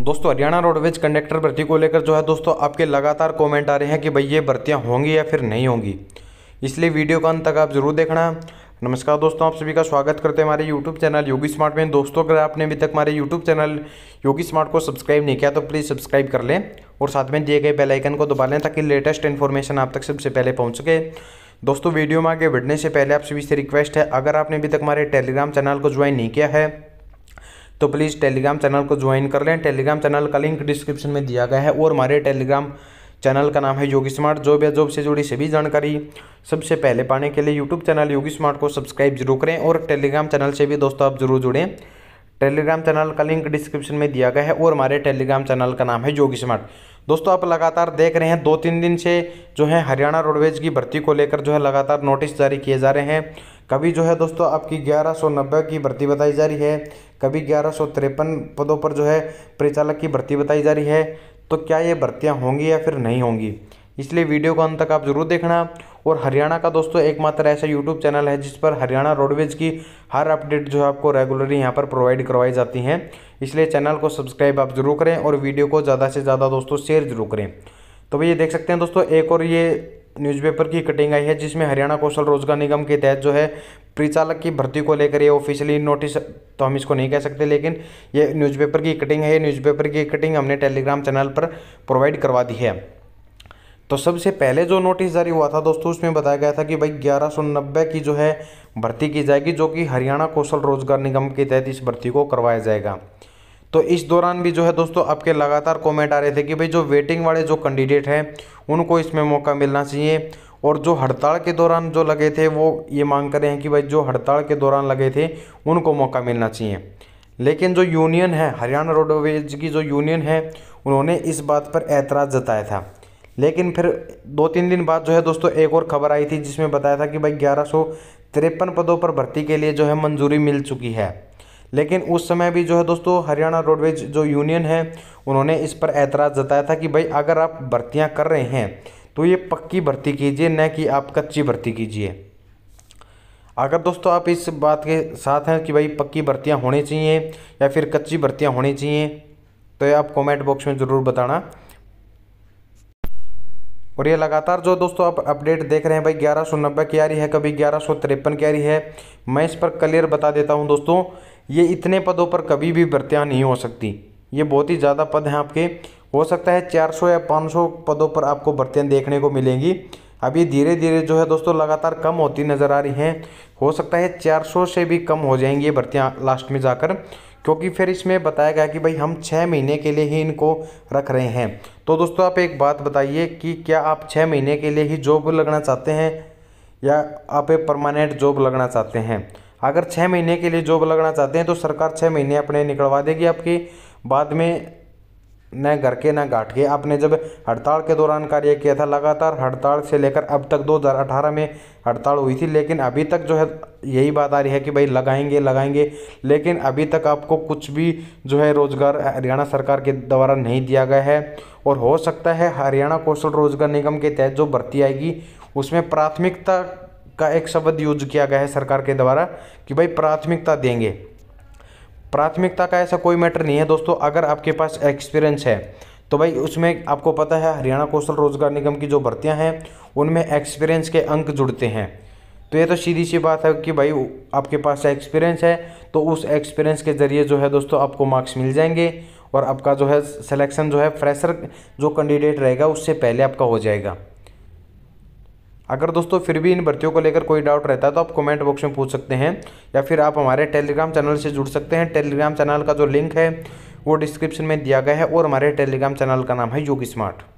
दोस्तों Haryana roadways conductor भर्ती को लेकर जो है दोस्तों आपके लगातार कमेंट आ रहे हैं कि भाई ये भर्तियाँ होंगी या फिर नहीं होंगी इसलिए वीडियो का अंत तक आप जरूर देखना नमस्कार दोस्तों आप सभी का स्वागत करते हैं हमारे यूट्यूब चैनल योगी स्मार्ट में दोस्तों अगर आपने अभी तक हमारे यूट्यूब चैनल योगी स्मार्ट को सब्सक्राइब नहीं किया तो प्लीज़ सब्सक्राइब कर लें और साथ में दिए गए बेलाइकन को दबा लें ताकि लेटेस्ट इन्फॉर्मेशन आप तक सबसे पहले पहुँच सके दोस्तों वीडियो में आगे बढ़ने से पहले आप सभी से रिक्वेस्ट है अगर आपने अभी तक हमारे टेलीग्राम चैनल को ज्वाइन नहीं किया है तो प्लीज़ टेलीग्राम चैनल को ज्वाइन कर लें टेलीग्राम चैनल का लिंक डिस्क्रिप्शन में दिया गया है और हमारे टेलीग्राम चैनल का नाम है योगी स्मार्ट जॉब या जॉब से जुड़ी सभी जानकारी सबसे पहले पाने के लिए यूट्यूब चैनल योगी स्मार्ट को सब्सक्राइब जरूर करें और टेलीग्राम चैनल से भी दोस्तों आप जरूर जुड़ें टेलीग्राम चैनल का लिंक डिस्क्रिप्शन में दिया गया है और हमारे टेलीग्राम चैनल का नाम है योगी स्मार्ट दोस्तों आप लगातार देख रहे हैं दो तीन दिन से जो है हरियाणा रोडवेज की भर्ती को लेकर जो है लगातार नोटिस जारी किए जा रहे हैं कभी जो है दोस्तों आपकी ग्यारह सौ नब्बे की भर्ती बताई जा रही है कभी ग्यारह सौ तिरपन पदों पर जो है परिचालक की भर्ती बताई जा रही है तो क्या ये भर्तियाँ होंगी या फिर नहीं होंगी इसलिए वीडियो को अंत तक आप ज़रूर देखना और हरियाणा का दोस्तों एकमात्र ऐसा यूट्यूब चैनल है जिस पर हरियाणा रोडवेज की हर अपडेट जो है आपको रेगुलरली यहाँ पर प्रोवाइड करवाई जाती हैं इसलिए चैनल को सब्सक्राइब आप ज़रूर करें और वीडियो को ज़्यादा से ज़्यादा दोस्तों शेयर ज़रूर करें तो भैया देख सकते हैं दोस्तों एक और ये न्यूज़पेपर की कटिंग आई है जिसमें हरियाणा कौशल रोजगार निगम के तहत जो है परिचालक की भर्ती को लेकर ये ऑफिशियली नोटिस तो हम इसको नहीं कह सकते लेकिन ये न्यूज़पेपर की कटिंग है न्यूज़पेपर की कटिंग हमने टेलीग्राम चैनल पर प्रोवाइड करवा दी है तो सबसे पहले जो नोटिस जारी हुआ था दोस्तों उसमें बताया गया था कि भाई ग्यारह की जो है भर्ती की जाएगी जो कि हरियाणा कौशल रोजगार निगम के तहत इस भर्ती को करवाया जाएगा तो इस दौरान भी जो है दोस्तों आपके लगातार कमेंट आ रहे थे कि भाई जो वेटिंग वाले जो कैंडिडेट हैं उनको इसमें मौका मिलना चाहिए और जो हड़ताल के दौरान जो लगे थे वो ये मांग कर रहे हैं कि भाई जो हड़ताल के दौरान लगे थे उनको मौका मिलना चाहिए लेकिन जो यूनियन है हरियाणा रोडवेज की जो यूनियन है उन्होंने इस बात पर ऐतराज़ जताया था लेकिन फिर दो तीन दिन बाद जो है दोस्तों एक और खबर आई थी जिसमें बताया था कि भाई ग्यारह सौ तिरपन पदों पर भर्ती के लिए जो है मंजूरी मिल चुकी है लेकिन उस समय भी जो है दोस्तों हरियाणा रोडवेज जो यूनियन है उन्होंने इस पर एतराज़ जताया था कि भाई अगर आप भर्तियाँ कर रहे हैं तो ये पक्की भर्ती कीजिए न कि आप कच्ची भर्ती कीजिए अगर दोस्तों आप इस बात के साथ हैं कि भाई पक्की भर्तियाँ होनी चाहिए या फिर कच्ची भर्तियाँ होनी चाहिए तो ये आप कमेंट बॉक्स में ज़रूर बताना और ये लगातार जो दोस्तों आप अपडेट देख रहे हैं भाई ग्यारह सौ नब्बे की आ रही है कभी ग्यारह सौ तिरपन की आ रही है मैं इस पर क्लियर बता देता हूँ दोस्तों ये इतने पदों पर कभी भी भर्तियाँ नहीं हो सकती ये बहुत ही ज़्यादा पद हैं आपके हो सकता है 400 या 500 पदों पर आपको भर्तियाँ देखने को मिलेंगी अभी धीरे धीरे जो है दोस्तों लगातार कम होती नज़र आ रही हैं हो सकता है 400 से भी कम हो जाएंगी ये भर्तियाँ लास्ट में जाकर क्योंकि फिर इसमें बताया गया कि भाई हम छः महीने के लिए ही इनको रख रहे हैं तो दोस्तों आप एक बात बताइए कि क्या आप छः महीने के लिए ही जॉब लगना चाहते हैं या आप एक परमानेंट जॉब लगना चाहते हैं अगर छः महीने के लिए जॉब लगना चाहते हैं तो सरकार छः महीने अपने निकलवा देगी आपकी बाद में न घर के न घाट के आपने जब हड़ताल के दौरान कार्य किया था लगातार हड़ताल से लेकर अब तक 2018 में हड़ताल हुई थी लेकिन अभी तक जो है यही बात आ रही है कि भाई लगाएंगे लगाएंगे लेकिन अभी तक आपको कुछ भी जो है रोज़गार हरियाणा सरकार के द्वारा नहीं दिया गया है और हो सकता है हरियाणा कौशल रोजगार निगम के तहत जो भर्ती आएगी उसमें प्राथमिकता का एक शब्द यूज किया गया है सरकार के द्वारा कि भाई प्राथमिकता देंगे प्राथमिकता का ऐसा कोई मैटर नहीं है दोस्तों अगर आपके पास एक्सपीरियंस है तो भाई उसमें आपको पता है हरियाणा कौशल रोजगार निगम की जो भर्तियां हैं उनमें एक्सपीरियंस के अंक जुड़ते हैं तो ये तो सीधी सी बात है कि भाई आपके पास एक्सपीरियंस है तो उस एक्सपीरियंस के ज़रिए जो है दोस्तों आपको मार्क्स मिल जाएंगे और आपका जो है सिलेक्शन जो है फ्रेशर जो कैंडिडेट रहेगा उससे पहले आपका हो जाएगा अगर दोस्तों फिर भी इन भर्तियों को लेकर कोई डाउट रहता है तो आप कमेंट बॉक्स में पूछ सकते हैं या फिर आप हमारे टेलीग्राम चैनल से जुड़ सकते हैं टेलीग्राम चैनल का जो लिंक है वो डिस्क्रिप्शन में दिया गया है और हमारे टेलीग्राम चैनल का नाम है योग स्मार्ट